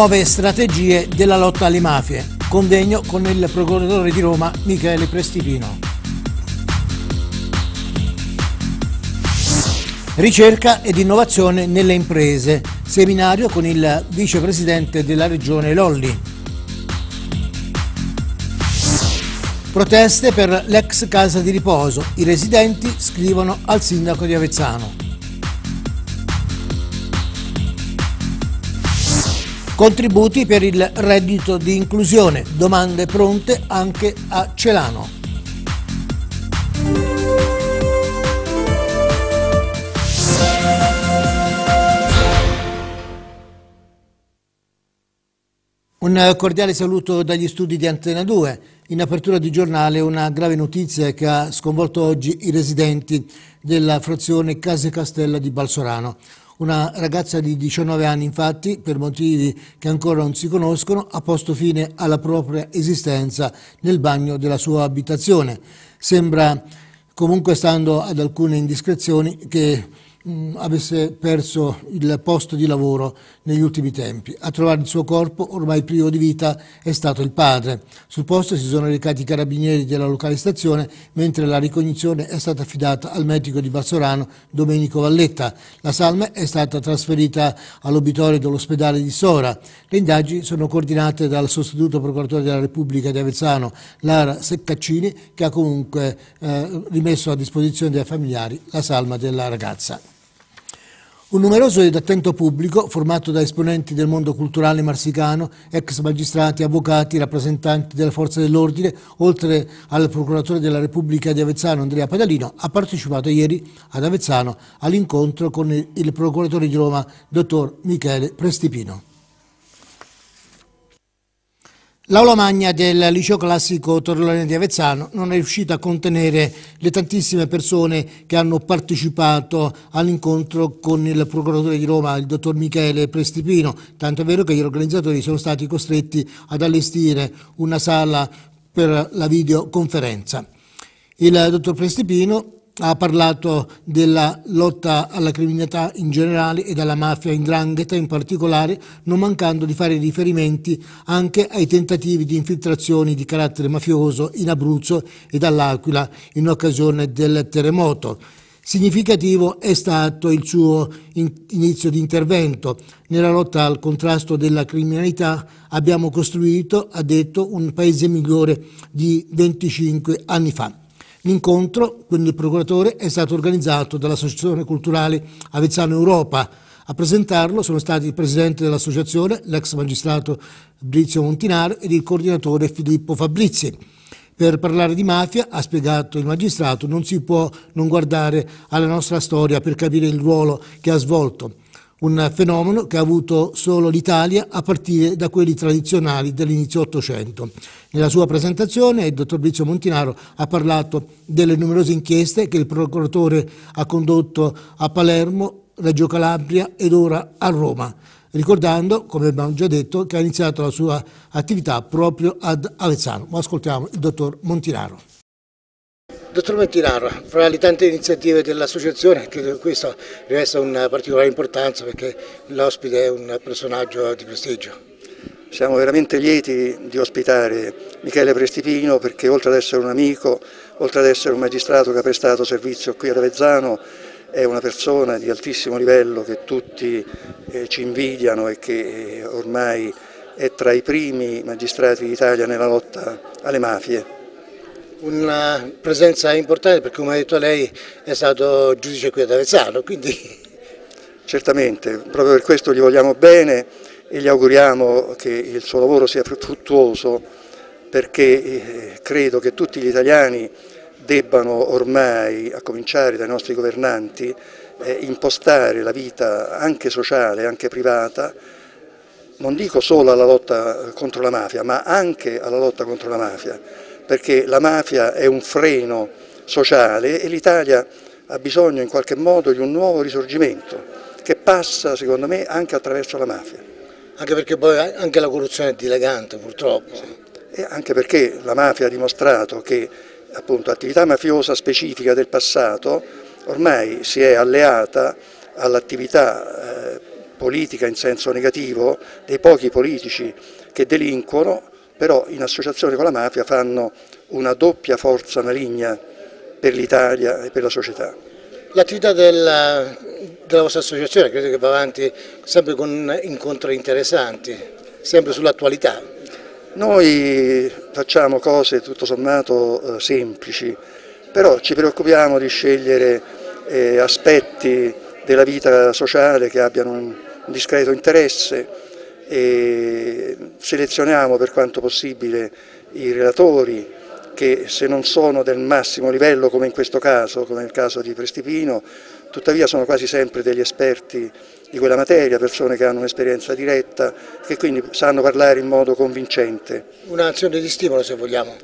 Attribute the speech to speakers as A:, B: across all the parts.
A: Nuove strategie della lotta alle mafie. Convegno con il procuratore di Roma Michele Prestipino. Ricerca ed innovazione nelle imprese. Seminario con il vicepresidente della regione Lolli. Proteste per l'ex casa di riposo. I residenti scrivono al sindaco di Avezzano. Contributi per il reddito di inclusione, domande pronte anche a Celano. Un cordiale saluto dagli studi di Antena 2. In apertura di giornale una grave notizia che ha sconvolto oggi i residenti della frazione Case Castella di Balsorano. Una ragazza di 19 anni infatti, per motivi che ancora non si conoscono, ha posto fine alla propria esistenza nel bagno della sua abitazione. Sembra comunque, stando ad alcune indiscrezioni, che mh, mm, avesse perso il posto di lavoro negli ultimi tempi. A trovare il suo corpo, ormai privo di vita, è stato il padre. Sul posto si sono recati i carabinieri della locale stazione, mentre la ricognizione è stata affidata al medico di Bassorano, Domenico Valletta. La salma è stata trasferita all'obitorio dell'ospedale di Sora. Le indagini sono coordinate dal sostituto procuratore della Repubblica di Avezzano, Lara Seccaccini, che ha comunque eh, rimesso a disposizione dei familiari la salma della ragazza. Un numeroso ed attento pubblico, formato da esponenti del mondo culturale marsicano, ex magistrati, avvocati, rappresentanti delle forze dell'ordine, oltre al procuratore della Repubblica di Avezzano Andrea Padalino, ha partecipato ieri ad Avezzano all'incontro con il procuratore di Roma, dottor Michele Prestipino. L'aula magna del liceo classico Torlone di Avezzano non è riuscita a contenere le tantissime persone che hanno partecipato all'incontro con il procuratore di Roma, il dottor Michele Prestipino, tanto è vero che gli organizzatori sono stati costretti ad allestire una sala per la videoconferenza. Il dottor Prestipino ha parlato della lotta alla criminalità in generale e alla mafia in drangheta in particolare, non mancando di fare riferimenti anche ai tentativi di infiltrazioni di carattere mafioso in Abruzzo e dall'Aquila in occasione del terremoto. Significativo è stato il suo inizio di intervento. Nella lotta al contrasto della criminalità abbiamo costruito, ha detto, un paese migliore di 25 anni fa. L'incontro, quindi il procuratore, è stato organizzato dall'Associazione Culturale Avezzano Europa. A presentarlo sono stati il presidente dell'associazione, l'ex magistrato Brizio Montinaro ed il coordinatore Filippo Fabrizi. Per parlare di mafia, ha spiegato il magistrato, non si può non guardare alla nostra storia per capire il ruolo che ha svolto un fenomeno che ha avuto solo l'Italia a partire da quelli tradizionali dell'inizio Ottocento. Nella sua presentazione il dottor Brizio Montinaro ha parlato delle numerose inchieste che il procuratore ha condotto a Palermo, Reggio Calabria ed ora a Roma, ricordando, come abbiamo già detto, che ha iniziato la sua attività proprio ad Avezzano. ascoltiamo il dottor Montinaro. Dottor Mentinaro, fra le tante iniziative dell'associazione, credo che questa riveste una particolare importanza perché l'ospite è un personaggio di prestigio.
B: Siamo veramente lieti di ospitare Michele Prestipino perché oltre ad essere un amico, oltre ad essere un magistrato che ha prestato servizio qui ad Avezzano, è una persona di altissimo livello che tutti eh, ci invidiano e che eh, ormai è tra i primi magistrati d'Italia nella lotta alle mafie una
A: presenza importante perché come ha detto lei è stato giudice qui ad Avezzano. Quindi...
B: Certamente, proprio per questo gli vogliamo bene e gli auguriamo che il suo lavoro sia fruttuoso perché eh, credo che tutti gli italiani debbano ormai, a cominciare dai nostri governanti, eh, impostare la vita anche sociale, anche privata, non dico solo alla lotta contro la mafia, ma anche alla lotta contro la mafia perché la mafia è un freno sociale e l'Italia ha bisogno in qualche modo di un nuovo risorgimento che passa secondo me anche attraverso la mafia. Anche perché poi anche la corruzione è dilagante purtroppo. Sì. E anche perché la mafia ha dimostrato che appunto, attività mafiosa specifica del passato ormai si è alleata all'attività eh, politica in senso negativo dei pochi politici che delinquono però in associazione con la mafia fanno una doppia forza maligna per l'Italia e per la società.
A: L'attività della, della, vostra associazione credo che va avanti sempre con incontri interessanti, sempre
B: sull'attualità. Noi facciamo cose tutto sommato eh, semplici, però ci preoccupiamo di scegliere eh, aspetti della vita sociale che abbiano un discreto interesse, e selezioniamo per quanto possibile i relatori che se non sono del massimo livello come in questo caso, come nel caso di Prestipino, tuttavia sono quasi sempre degli esperti di quella materia, persone che hanno un'esperienza diretta, che quindi sanno parlare in modo convincente.
A: Un'azione di stimolo se vogliamo.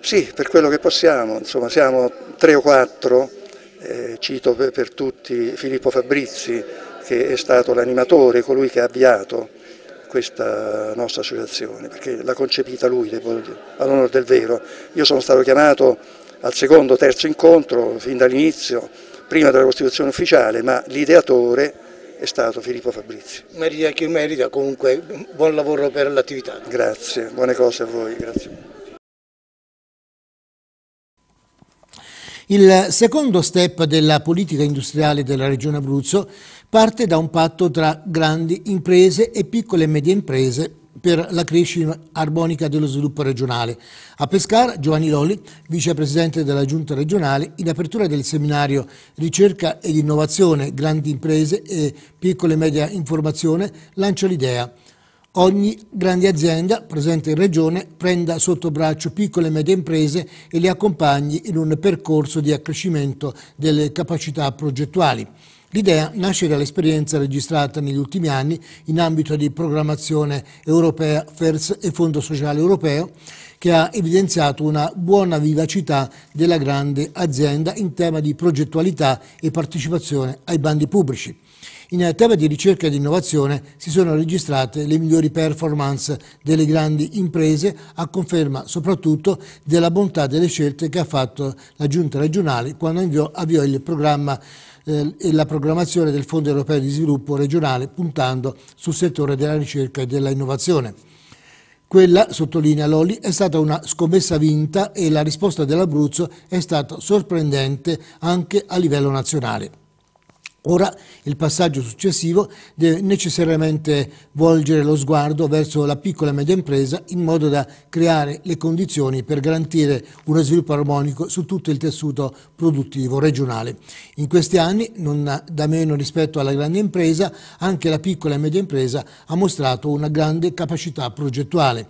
B: Sì, per quello che possiamo, insomma siamo tre o quattro, eh, cito per tutti Filippo Fabrizi che è stato l'animatore, colui che ha avviato questa nostra associazione, perché l'ha concepita lui, devo dire, all'onore del vero. Io sono stato chiamato al secondo, terzo incontro, fin dall'inizio, prima della Costituzione ufficiale, ma l'ideatore è stato Filippo Fabrizio.
A: Merita chi merita, comunque buon lavoro per
B: l'attività. Grazie, buone cose a voi, grazie.
A: Il secondo step della politica industriale della Regione Abruzzo parte da un patto tra grandi imprese e piccole e medie imprese per la crescita armonica dello sviluppo regionale. A Pescara, Giovanni Loli, vicepresidente della Giunta regionale, in apertura del seminario Ricerca ed innovazione, grandi imprese e piccole e media informazione, lancia l'idea. Ogni grande azienda presente in regione prenda sotto braccio piccole e medie imprese e le accompagni in un percorso di accrescimento delle capacità progettuali. L'idea nasce dall'esperienza registrata negli ultimi anni in ambito di programmazione europea FERS e Fondo Sociale Europeo che ha evidenziato una buona vivacità della grande azienda in tema di progettualità e partecipazione ai bandi pubblici. In tema di ricerca ed innovazione si sono registrate le migliori performance delle grandi imprese, a conferma soprattutto della bontà delle scelte che ha fatto la Giunta regionale quando avviò il programma eh, e la programmazione del Fondo europeo di sviluppo regionale puntando sul settore della ricerca e dell'innovazione. Quella, sottolinea Lolli, è stata una scommessa vinta e la risposta dell'Abruzzo è stata sorprendente anche a livello nazionale. Ora il passaggio successivo deve necessariamente volgere lo sguardo verso la piccola e media impresa in modo da creare le condizioni per garantire uno sviluppo armonico su tutto il tessuto produttivo regionale. In questi anni, non da meno rispetto alla grande impresa, anche la piccola e media impresa ha mostrato una grande capacità progettuale.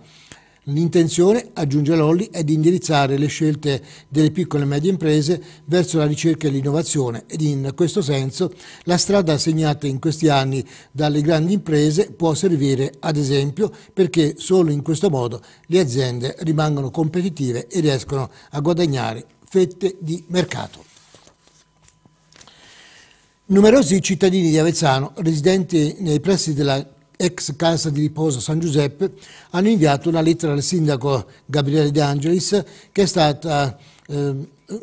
A: L'intenzione, aggiunge Lolli, è di indirizzare le scelte delle piccole e medie imprese verso la ricerca e l'innovazione ed in questo senso la strada segnata in questi anni dalle grandi imprese può servire ad esempio perché solo in questo modo le aziende rimangono competitive e riescono a guadagnare fette di mercato. Numerosi cittadini di Avezzano, residenti nei pressi della ex casa di riposo San Giuseppe, hanno inviato una lettera al sindaco Gabriele De Angelis che è stata eh,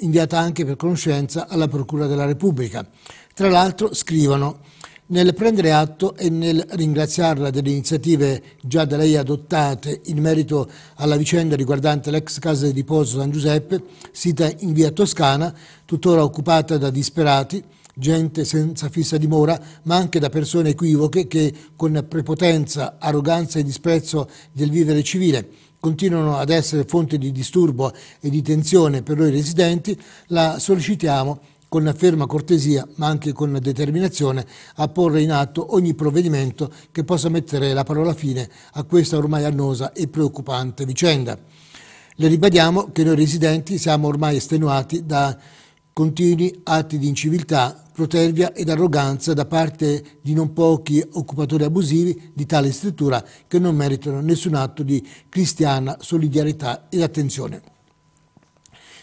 A: inviata anche per conoscenza alla Procura della Repubblica. Tra l'altro scrivono nel prendere atto e nel ringraziarla delle iniziative già da lei adottate in merito alla vicenda riguardante l'ex casa di riposo San Giuseppe, sita in via Toscana, tuttora occupata da disperati, gente senza fissa dimora, ma anche da persone equivoche che con prepotenza, arroganza e disprezzo del vivere civile continuano ad essere fonte di disturbo e di tensione per noi residenti, la sollecitiamo con ferma cortesia ma anche con determinazione a porre in atto ogni provvedimento che possa mettere la parola fine a questa ormai annosa e preoccupante vicenda. Le ribadiamo che noi residenti siamo ormai estenuati da Continui atti di inciviltà, protervia ed arroganza da parte di non pochi occupatori abusivi di tale struttura che non meritano nessun atto di cristiana solidarietà ed attenzione.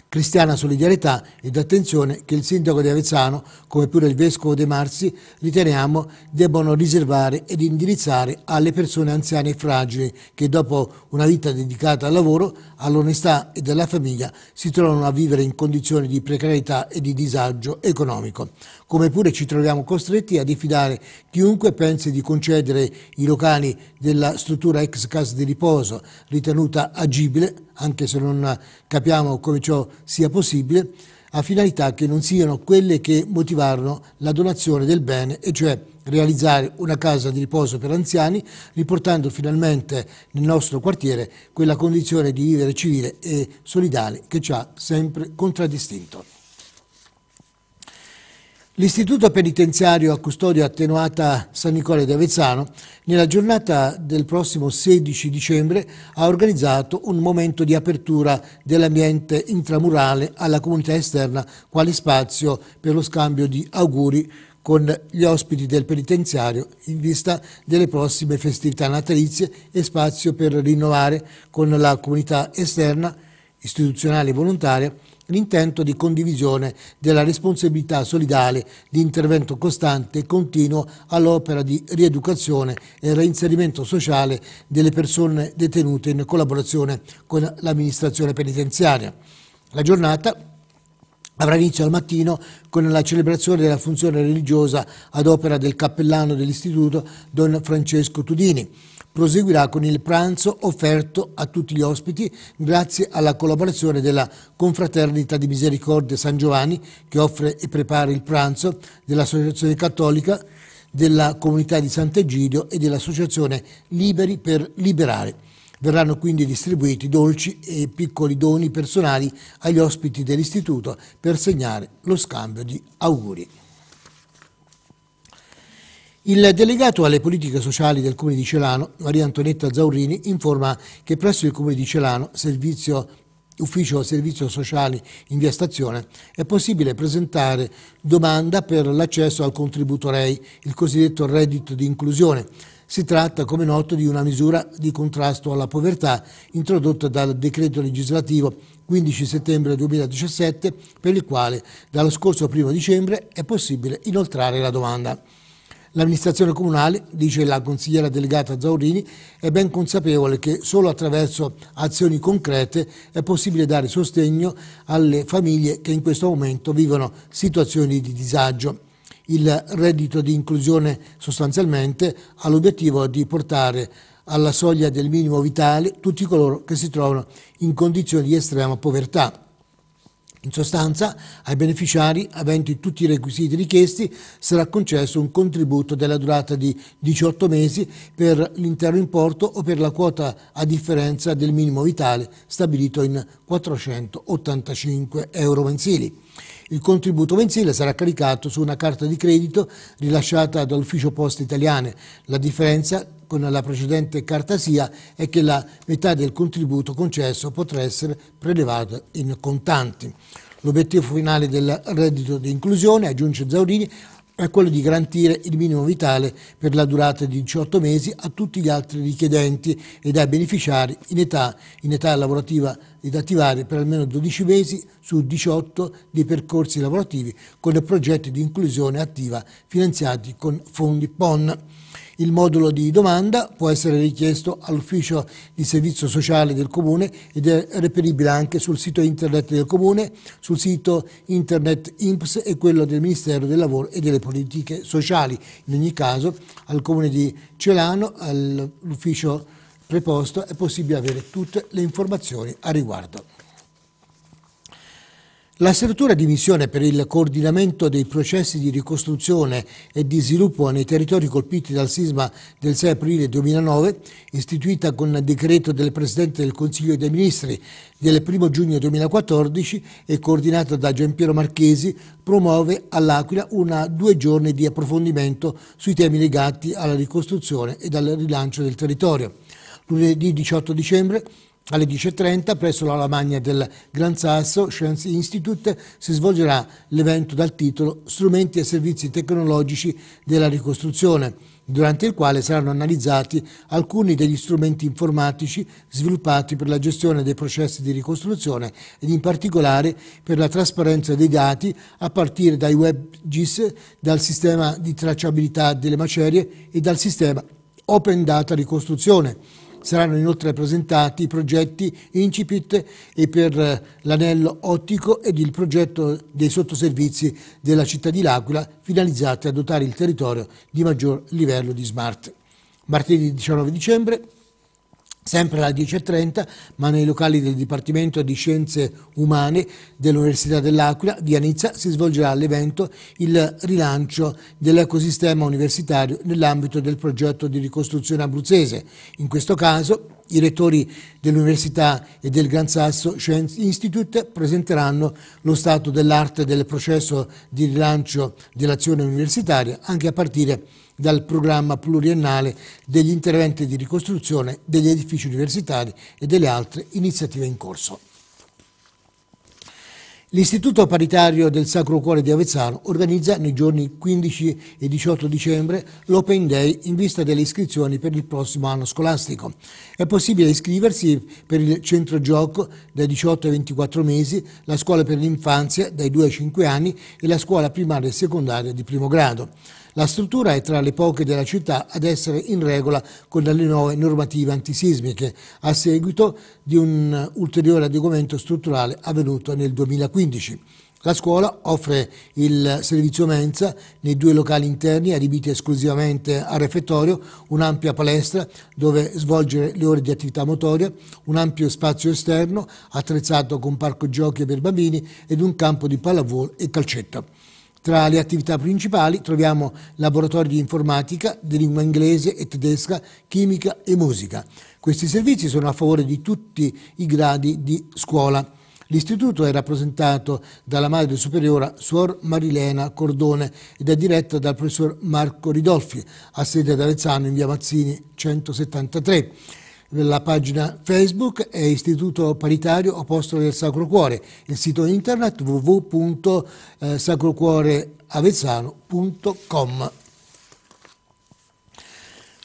A: Cristiana solidarietà ed attenzione che il sindaco di Avezzano, come pure il vescovo De Marsi, riteniamo debbano riservare ed indirizzare alle persone anziane e fragili che dopo una vita dedicata al lavoro, all'onestà e alla famiglia si trovano a vivere in condizioni di precarietà e di disagio economico. Come pure ci troviamo costretti a diffidare chiunque pensi di concedere i locali della struttura ex casa di riposo ritenuta agibile anche se non capiamo come ciò sia possibile, a finalità che non siano quelle che motivarono la donazione del bene, e cioè realizzare una casa di riposo per anziani, riportando finalmente nel nostro quartiere quella condizione di vivere civile e solidale che ci ha sempre contraddistinto. L'Istituto Penitenziario a custodia attenuata San Nicola di Avezzano, nella giornata del prossimo 16 dicembre, ha organizzato un momento di apertura dell'ambiente intramurale alla comunità esterna quale spazio per lo scambio di auguri con gli ospiti del penitenziario in vista delle prossime festività natalizie e spazio per rinnovare con la comunità esterna, istituzionale e volontaria, l'intento di condivisione della responsabilità solidale, di intervento costante e continuo all'opera di rieducazione e reinserimento sociale delle persone detenute in collaborazione con l'amministrazione penitenziaria. La giornata avrà inizio al mattino con la celebrazione della funzione religiosa ad opera del cappellano dell'istituto Don Francesco Tudini proseguirà con il pranzo offerto a tutti gli ospiti grazie alla collaborazione della Confraternita di Misericordia San Giovanni che offre e prepara il pranzo dell'Associazione Cattolica della Comunità di Sant'Egidio e dell'Associazione Liberi per Liberare. Verranno quindi distribuiti dolci e piccoli doni personali agli ospiti dell'istituto per segnare lo scambio di auguri. Il delegato alle politiche sociali del Comune di Celano, Maria Antonietta Zaurini, informa che presso il Comune di Celano, servizio Ufficio Servizio Sociali in via Stazione, è possibile presentare domanda per l'accesso al contributo REI, il cosiddetto reddito di inclusione. Si tratta, come noto, di una misura di contrasto alla povertà introdotta dal decreto legislativo 15 settembre 2017, per il quale dallo scorso 1 dicembre è possibile inoltrare la domanda. L'amministrazione comunale, dice la consigliera delegata Zaurini, è ben consapevole che solo attraverso azioni concrete è possibile dare sostegno alle famiglie che in questo momento vivono situazioni di disagio. Il reddito di inclusione sostanzialmente ha l'obiettivo di portare alla soglia del minimo vitale tutti coloro che si trovano in condizioni di estrema povertà. In sostanza, ai beneficiari aventi tutti i requisiti richiesti sarà concesso un contributo della durata di 18 mesi per l'intero importo o per la quota a differenza del minimo vitale stabilito in 485 euro mensili. Il contributo mensile sarà caricato su una carta di credito rilasciata dall'ufficio Poste Italiane. La differenza con la precedente carta SIA è che la metà del contributo concesso potrà essere prelevata in contanti. L'obiettivo finale del reddito di inclusione, aggiunge Zaurini, è quello di garantire il minimo vitale per la durata di 18 mesi a tutti gli altri richiedenti ed ai beneficiari in età, in età lavorativa didattivare per almeno 12 mesi su 18 dei percorsi lavorativi con progetti di inclusione attiva finanziati con fondi PON. Il modulo di domanda può essere richiesto all'ufficio di servizio sociale del Comune ed è reperibile anche sul sito internet del Comune, sul sito internet INPS e quello del Ministero del Lavoro e delle Politiche Sociali. In ogni caso al Comune di Celano, all'ufficio preposto, è possibile avere tutte le informazioni a riguardo. La struttura di missione per il coordinamento dei processi di ricostruzione e di sviluppo nei territori colpiti dal sisma del 6 aprile 2009, istituita con decreto del Presidente del Consiglio dei Ministri del 1 giugno 2014 e coordinata da Giampiero Marchesi, promuove all'Aquila una due giorni di approfondimento sui temi legati alla ricostruzione e al rilancio del territorio. Lunedì 18 dicembre alle 10.30 presso la Lamagna del Gran Sasso Science Institute si svolgerà l'evento dal titolo Strumenti e servizi tecnologici della ricostruzione, durante il quale saranno analizzati alcuni degli strumenti informatici sviluppati per la gestione dei processi di ricostruzione ed in particolare per la trasparenza dei dati a partire dai WebGIS, dal sistema di tracciabilità delle macerie e dal sistema Open Data Ricostruzione Saranno inoltre presentati i progetti Incipit e per eh, l'anello ottico ed il progetto dei sottoservizi della città di L'Aquila finalizzati a dotare il territorio di maggior livello di smart. Martedì 19 dicembre sempre alle 10.30, ma nei locali del Dipartimento di Scienze Umane dell'Università dell'Aquila di Anizza si svolgerà l'evento Il rilancio dell'ecosistema universitario nell'ambito del progetto di ricostruzione abruzzese. In questo caso i rettori dell'Università e del Gran Sasso Science Institute presenteranno lo stato dell'arte del processo di rilancio dell'azione universitaria anche a partire dal programma pluriennale degli interventi di ricostruzione degli edifici universitari e delle altre iniziative in corso. L'Istituto Paritario del Sacro Cuore di Avezzano organizza nei giorni 15 e 18 dicembre l'Open Day in vista delle iscrizioni per il prossimo anno scolastico. È possibile iscriversi per il centro gioco dai 18 ai 24 mesi, la scuola per l'infanzia dai 2 ai 5 anni e la scuola primaria e secondaria di primo grado. La struttura è tra le poche della città ad essere in regola con le nuove normative antisismiche, a seguito di un ulteriore adeguamento strutturale avvenuto nel 2015. La scuola offre il servizio mensa nei due locali interni adibiti esclusivamente al refettorio, un'ampia palestra dove svolgere le ore di attività motoria, un ampio spazio esterno attrezzato con parco giochi per bambini ed un campo di pallavolo e calcetta. Tra le attività principali troviamo laboratori di informatica, di lingua inglese e tedesca, chimica e musica. Questi servizi sono a favore di tutti i gradi di scuola. L'istituto è rappresentato dalla madre superiore Suor Marilena Cordone ed è diretta dal professor Marco Ridolfi, a sede ad Avezzano in via Mazzini 173 la pagina Facebook è Istituto Paritario Apostolo del Sacro Cuore, il sito internet www.sacrocuoreavezzano.com.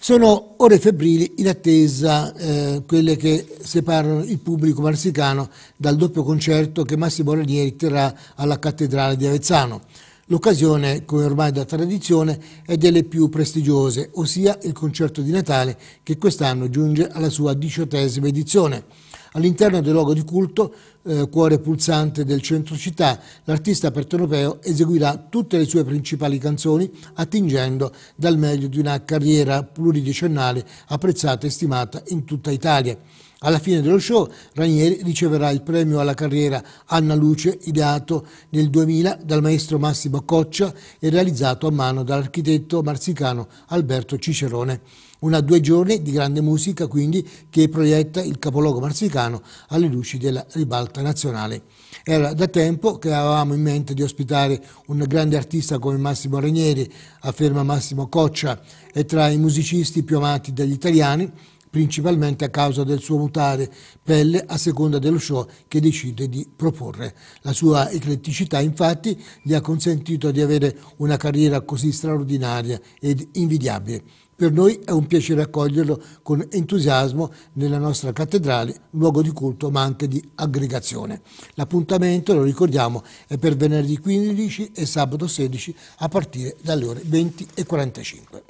A: Sono ore febbrili in attesa eh, quelle che separano il pubblico marsicano dal doppio concerto che Massimo Ranieri terrà alla Cattedrale di Avezzano. L'occasione, come ormai da tradizione, è delle più prestigiose, ossia il concerto di Natale che quest'anno giunge alla sua diciottesima edizione. All'interno del luogo di culto, eh, cuore pulsante del centro città, l'artista partenopeo eseguirà tutte le sue principali canzoni attingendo dal meglio di una carriera pluridecennale apprezzata e stimata in tutta Italia. Alla fine dello show Ranieri riceverà il premio alla carriera Anna Luce ideato nel 2000 dal maestro Massimo Coccia e realizzato a mano dall'architetto marzicano Alberto Cicerone. Una due giorni di grande musica quindi che proietta il capoluogo marzicano alle luci della ribalta nazionale. Era da tempo che avevamo in mente di ospitare un grande artista come Massimo Ranieri, afferma Massimo Coccia, è tra i musicisti più amati dagli italiani principalmente a causa del suo mutare pelle a seconda dello show che decide di proporre. La sua ecletticità infatti gli ha consentito di avere una carriera così straordinaria ed invidiabile. Per noi è un piacere accoglierlo con entusiasmo nella nostra cattedrale, luogo di culto ma anche di aggregazione. L'appuntamento, lo ricordiamo, è per venerdì 15 e sabato 16 a partire dalle ore 20 e 45.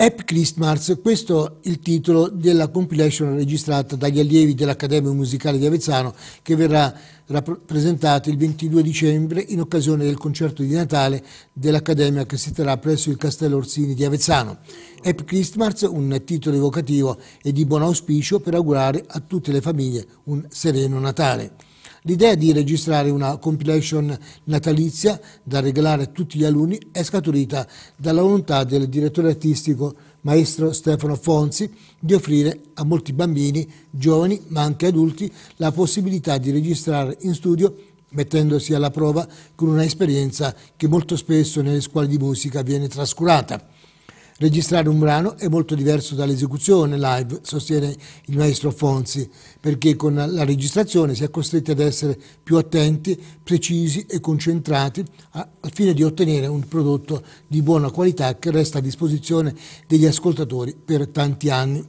A: Happy Christmas, questo è il titolo della compilation registrata dagli allievi dell'Accademia Musicale di Avezzano che verrà presentata il 22 dicembre in occasione del concerto di Natale dell'Accademia che si terrà presso il Castello Orsini di Avezzano. Happy Christmas, un titolo evocativo e di buon auspicio per augurare a tutte le famiglie un sereno Natale. L'idea di registrare una compilation natalizia da regalare a tutti gli alunni è scaturita dalla volontà del direttore artistico maestro Stefano Fonzi di offrire a molti bambini, giovani ma anche adulti, la possibilità di registrare in studio mettendosi alla prova con una esperienza che molto spesso nelle scuole di musica viene trascurata. Registrare un brano è molto diverso dall'esecuzione live, sostiene il maestro Fonzi, perché con la registrazione si è costretti ad essere più attenti, precisi e concentrati al fine di ottenere un prodotto di buona qualità che resta a disposizione degli ascoltatori per tanti anni.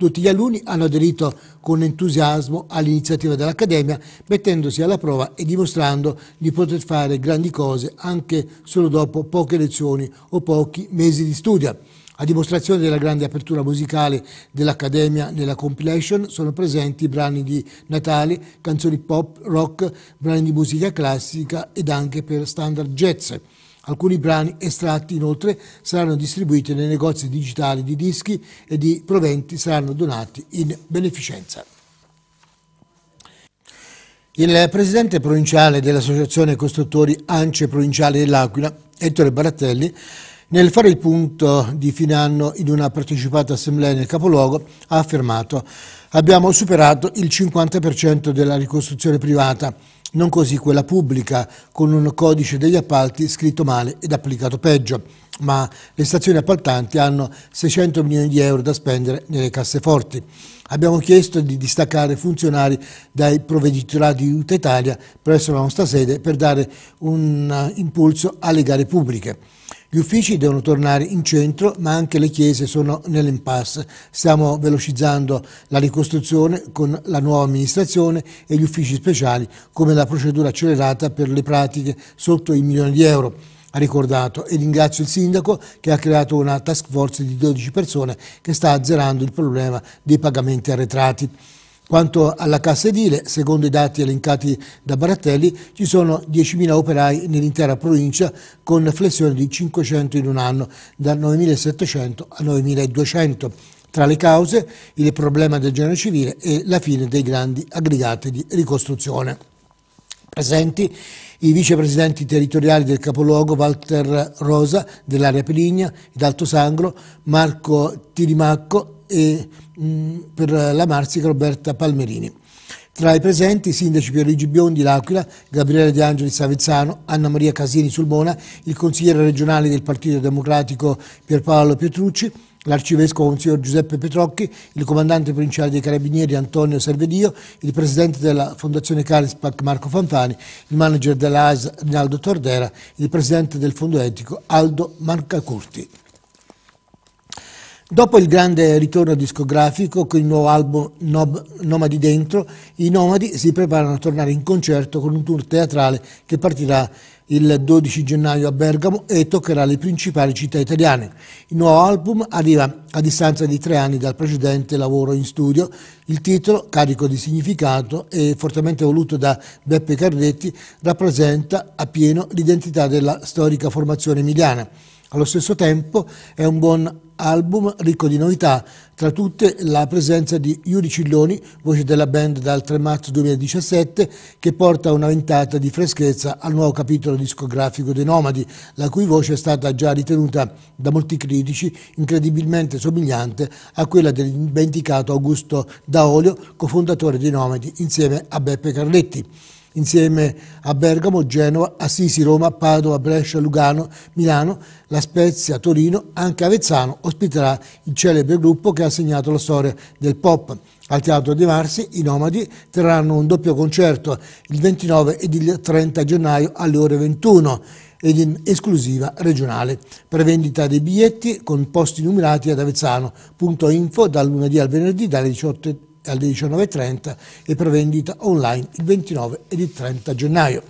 A: Tutti gli alunni hanno aderito con entusiasmo all'iniziativa dell'Accademia, mettendosi alla prova e dimostrando di poter fare grandi cose anche solo dopo poche lezioni o pochi mesi di studio. A dimostrazione della grande apertura musicale dell'Accademia nella compilation sono presenti brani di Natale, canzoni pop, rock, brani di musica classica ed anche per standard jazz. Alcuni brani estratti inoltre saranno distribuiti nei negozi digitali di dischi e di proventi saranno donati in beneficenza. Il presidente provinciale dell'Associazione Costruttori Ance Provinciale dell'Aquila, Ettore Barattelli, nel fare il punto di fine anno in una partecipata assemblea nel capoluogo, ha affermato «Abbiamo superato il 50% della ricostruzione privata» non così quella pubblica, con un codice degli appalti scritto male ed applicato peggio. Ma le stazioni appaltanti hanno 600 milioni di euro da spendere nelle casseforti. Abbiamo chiesto di distaccare funzionari dai provveditorati di tutta Italia presso la nostra sede per dare un impulso alle gare pubbliche. Gli uffici devono tornare in centro, ma anche le chiese sono nell'impasse. Stiamo velocizzando la ricostruzione con la nuova amministrazione e gli uffici speciali, come la procedura accelerata per le pratiche sotto i milioni di euro ha ricordato e ringrazio il sindaco che ha creato una task force di 12 persone che sta azzerando il problema dei pagamenti arretrati. Quanto alla cassa edile, secondo i dati elencati da Barattelli, ci sono 10.000 operai nell'intera provincia con flessione di 500 in un anno, da 9.700 a 9.200. Tra le cause il problema del genere civile e la fine dei grandi aggregati di ricostruzione. Presenti i vicepresidenti territoriali del capoluogo Walter Rosa dell'area Peligna ed Alto Sangro, Marco Tirimacco e mh, mm, per la Marsica Roberta Palmerini. Tra i presenti i sindaci Pierluigi Biondi, L'Aquila, Gabriele De Angeli Savezzano, Anna Maria Casini Sulmona, il consigliere regionale del Partito Democratico Pierpaolo Pietrucci, l'arcivescovo consigliere Giuseppe Petrocchi, il comandante provinciale dei Carabinieri Antonio Servedio, il presidente della Fondazione Calispac Marco Fanfani, il manager dell'AS Rinaldo Tordera, il presidente del Fondo Etico Aldo Marcacurti. Dopo il grande ritorno discografico con il nuovo album Nob, Nomadi Dentro, i Nomadi si preparano a tornare in concerto con un tour teatrale che partirà il 12 gennaio a Bergamo e toccherà le principali città italiane. Il nuovo album arriva a distanza di tre anni dal precedente lavoro in studio. Il titolo, carico di significato e fortemente voluto da Beppe Cardetti, rappresenta appieno l'identità della storica formazione emiliana. Allo stesso tempo è un buon album ricco di novità, tra tutte la presenza di Yuri Cilloni, voce della band dal 3 marzo 2017, che porta una ventata di freschezza al nuovo capitolo discografico dei Nomadi, la cui voce è stata già ritenuta da molti critici incredibilmente somigliante a quella dell'inventicato Augusto Daolio, cofondatore dei Nomadi insieme a Beppe Carletti insieme a Bergamo, Genova, Assisi, Roma, Padova, Brescia, Lugano, Milano, La Spezia, Torino, anche Avezzano ospiterà il celebre gruppo che ha segnato la storia del pop. Al Teatro dei Marsi i Nomadi terranno un doppio concerto il 29 ed il 30 gennaio alle ore 21 ed in esclusiva regionale. Prevendita dei biglietti con posti numerati ad avezzano.info dal lunedì al venerdì dalle 18.30 alle 19.30 e prevendita online il 29 ed il 30 gennaio.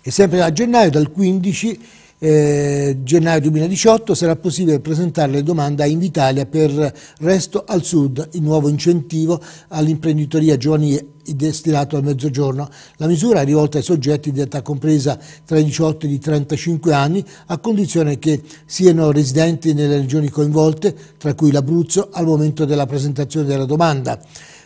A: E sempre a gennaio, dal 15 eh, gennaio 2018 sarà possibile presentare le domande a Invitalia per Resto al Sud, il nuovo incentivo all'imprenditoria giovanile destinato al mezzogiorno. La misura è rivolta ai soggetti di età compresa tra i 18 e i 35 anni, a condizione che siano residenti nelle regioni coinvolte, tra cui l'Abruzzo, al momento della presentazione della domanda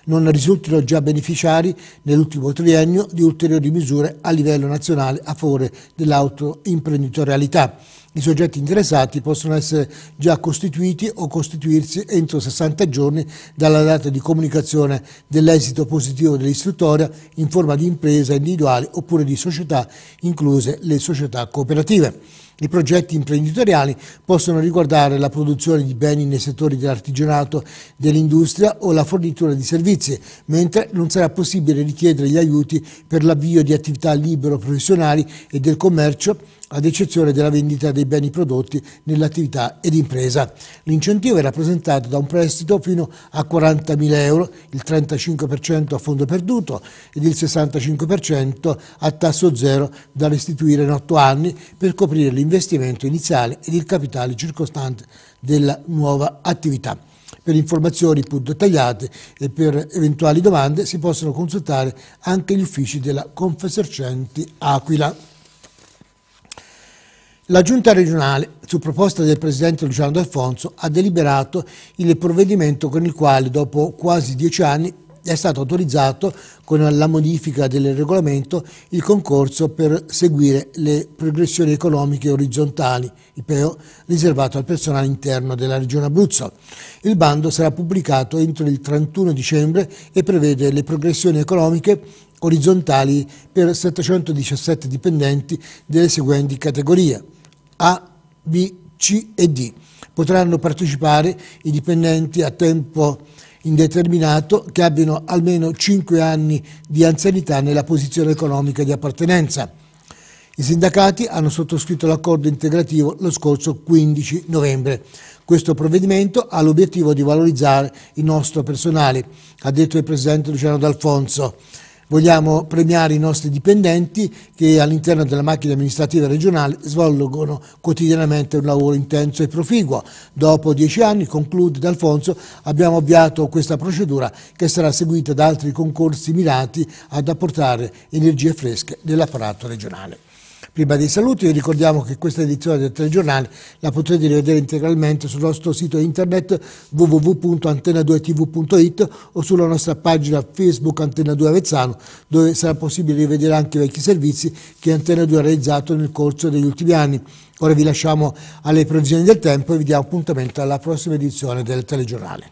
A: non risultino già beneficiari nell'ultimo triennio di ulteriori misure a livello nazionale a favore dell'autoimprenditorialità. I soggetti interessati possono essere già costituiti o costituirsi entro 60 giorni dalla data di comunicazione dell'esito positivo dell'istruttoria in forma di impresa individuale oppure di società, incluse le società cooperative. I progetti imprenditoriali possono riguardare la produzione di beni nei settori dell'artigianato, dell'industria o la fornitura di servizi, mentre non sarà possibile richiedere gli aiuti per l'avvio di attività libero-professionali e del commercio ad eccezione della vendita dei beni prodotti nell'attività ed impresa. L'incentivo è rappresentato da un prestito fino a 40.000 euro, il 35% a fondo perduto ed il 65% a tasso zero da restituire in 8 anni per coprire l'investimento iniziale ed il capitale circostante della nuova attività. Per informazioni più dettagliate e per eventuali domande si possono consultare anche gli uffici della Confesercenti Aquila. La Giunta regionale, su proposta del Presidente Luciano D'Alfonso, ha deliberato il provvedimento con il quale, dopo quasi dieci anni, è stato autorizzato, con la modifica del regolamento, il concorso per seguire le progressioni economiche orizzontali, il PEO, riservato al personale interno della Regione Abruzzo. Il bando sarà pubblicato entro il 31 dicembre e prevede le progressioni economiche orizzontali per 717 dipendenti delle seguenti categorie A, B, C e D. Potranno partecipare i dipendenti a tempo indeterminato che abbiano almeno 5 anni di anzianità nella posizione economica di appartenenza. I sindacati hanno sottoscritto l'accordo integrativo lo scorso 15 novembre. Questo provvedimento ha l'obiettivo di valorizzare il nostro personale, ha detto il Presidente Luciano D'Alfonso. Vogliamo premiare i nostri dipendenti che all'interno della macchina amministrativa regionale svolgono quotidianamente un lavoro intenso e proficuo. Dopo dieci anni, conclude D'Alfonso, abbiamo avviato questa procedura che sarà seguita da altri concorsi mirati ad apportare energie fresche nell'apparato regionale. Prima dei saluti vi ricordiamo che questa edizione del telegiornale la potrete rivedere integralmente sul nostro sito internet www.antena2tv.it o sulla nostra pagina Facebook Antena 2 Avezzano dove sarà possibile rivedere anche i vecchi servizi che Antena 2 ha realizzato nel corso degli ultimi anni. Ora vi lasciamo alle previsioni del tempo e vi diamo appuntamento alla prossima edizione del telegiornale.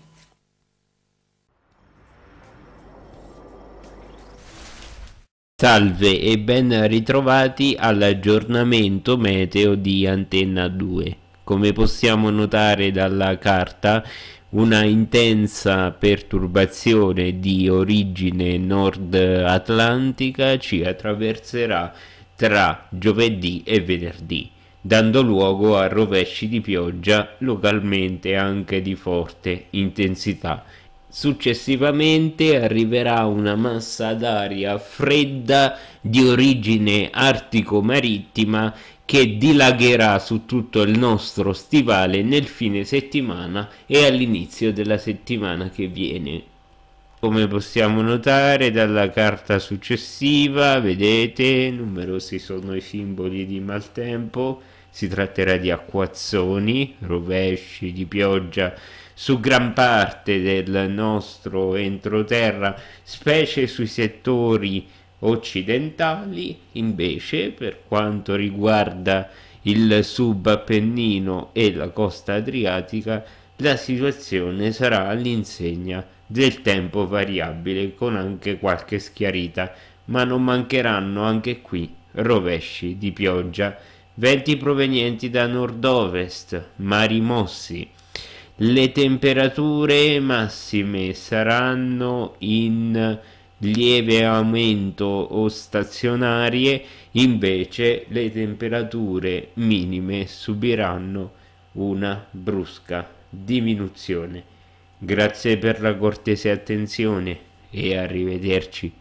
C: Salve e ben ritrovati all'aggiornamento meteo di Antenna 2. Come possiamo notare dalla carta, una intensa perturbazione di origine nord atlantica ci attraverserà tra giovedì e venerdì, dando luogo a rovesci di pioggia localmente anche di forte intensità Successivamente arriverà una massa d'aria fredda di origine artico-marittima che dilagherà su tutto il nostro stivale nel fine settimana e all'inizio della settimana che viene. Come possiamo notare dalla carta successiva, vedete, numerosi sono i simboli di maltempo, si tratterà di acquazzoni, rovesci, di pioggia su gran parte del nostro entroterra, specie sui settori occidentali, invece per quanto riguarda il subappennino e la costa adriatica, la situazione sarà all'insegna del tempo variabile con anche qualche schiarita, ma non mancheranno anche qui rovesci di pioggia, venti provenienti da nord-ovest, mari mossi, le temperature massime saranno in lieve aumento o stazionarie, invece le temperature minime subiranno una brusca diminuzione. Grazie per la cortese attenzione e arrivederci.